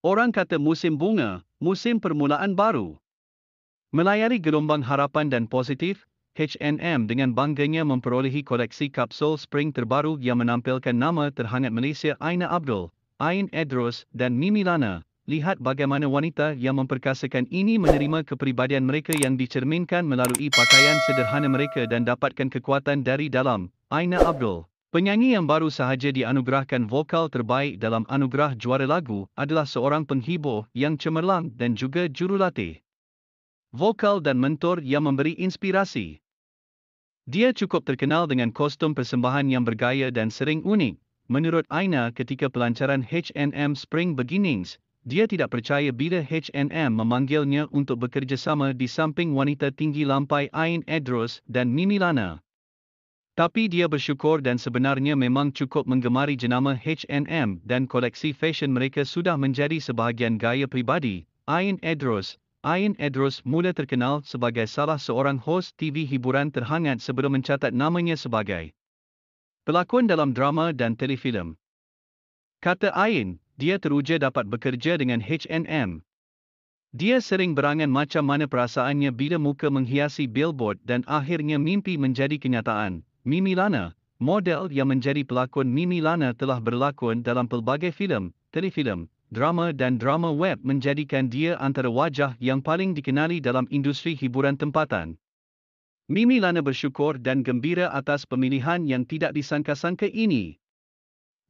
Orang kata musim bunga, musim permulaan baru. Melayari gelombang harapan dan positif, H&M dengan bangganya memperolehi koleksi kapsul spring terbaru yang menampilkan nama terhangat Malaysia Aina Abdul, Ain Edros dan Mimi Lana. Lihat bagaimana wanita yang memperkasakan ini menerima kepribadian mereka yang dicerminkan melalui pakaian sederhana mereka dan dapatkan kekuatan dari dalam, Aina Abdul. Penyanyi yang baru sahaja dianugerahkan vokal terbaik dalam anugerah juara lagu adalah seorang penghibur yang cemerlang dan juga jurulatih. Vokal dan mentor yang memberi inspirasi. Dia cukup terkenal dengan kostum persembahan yang bergaya dan sering unik. Menurut Aina ketika pelancaran H&M Spring Beginnings, dia tidak percaya bila H&M memanggilnya untuk bekerjasama di samping wanita tinggi lampai Ain Edros dan Mimi Lana. Tapi dia bersyukur dan sebenarnya memang cukup menggemari jenama H&M dan koleksi fashion mereka sudah menjadi sebahagian gaya pribadi. Ayn Edros Ayn Edros mula terkenal sebagai salah seorang hos TV hiburan terhangat sebelum mencatat namanya sebagai pelakon dalam drama dan telefilm. Kata Ayn, dia teruja dapat bekerja dengan H&M. Dia sering berangan macam mana perasaannya bila muka menghiasi billboard dan akhirnya mimpi menjadi kenyataan, Mimi Lana, model yang menjadi pelakon Mimi Lana telah berlakon dalam pelbagai filem, telefilm, drama dan drama web menjadikan dia antara wajah yang paling dikenali dalam industri hiburan tempatan. Mimi Lana bersyukur dan gembira atas pemilihan yang tidak disangka-sangka ini.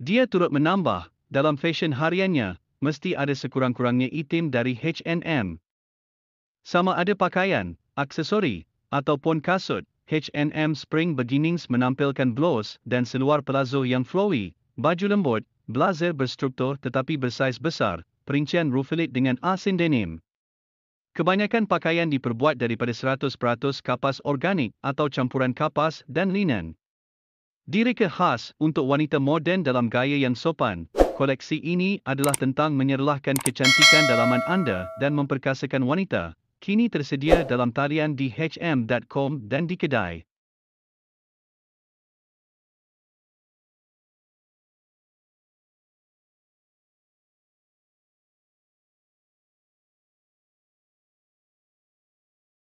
Dia turut menambah, dalam fashion hariannya, mesti ada sekurang-kurangnya item dari H&M. Sama ada pakaian, aksesori, ataupun kasut, H&M Spring Beginnings menampilkan blouse dan seluar palazzo yang flowy, baju lembut, blazer berstruktur tetapi bersaiz besar, perincian ruffled dengan asin denim. Kebanyakan pakaian diperbuat daripada 100% kapas organik atau campuran kapas dan linen. Direka khas untuk wanita moden dalam gaya yang sopan, koleksi ini adalah tentang menyerlahkan kecantikan dalaman anda dan memperkasakan wanita kini tersedia dalam talian di hm.com dan di kedai.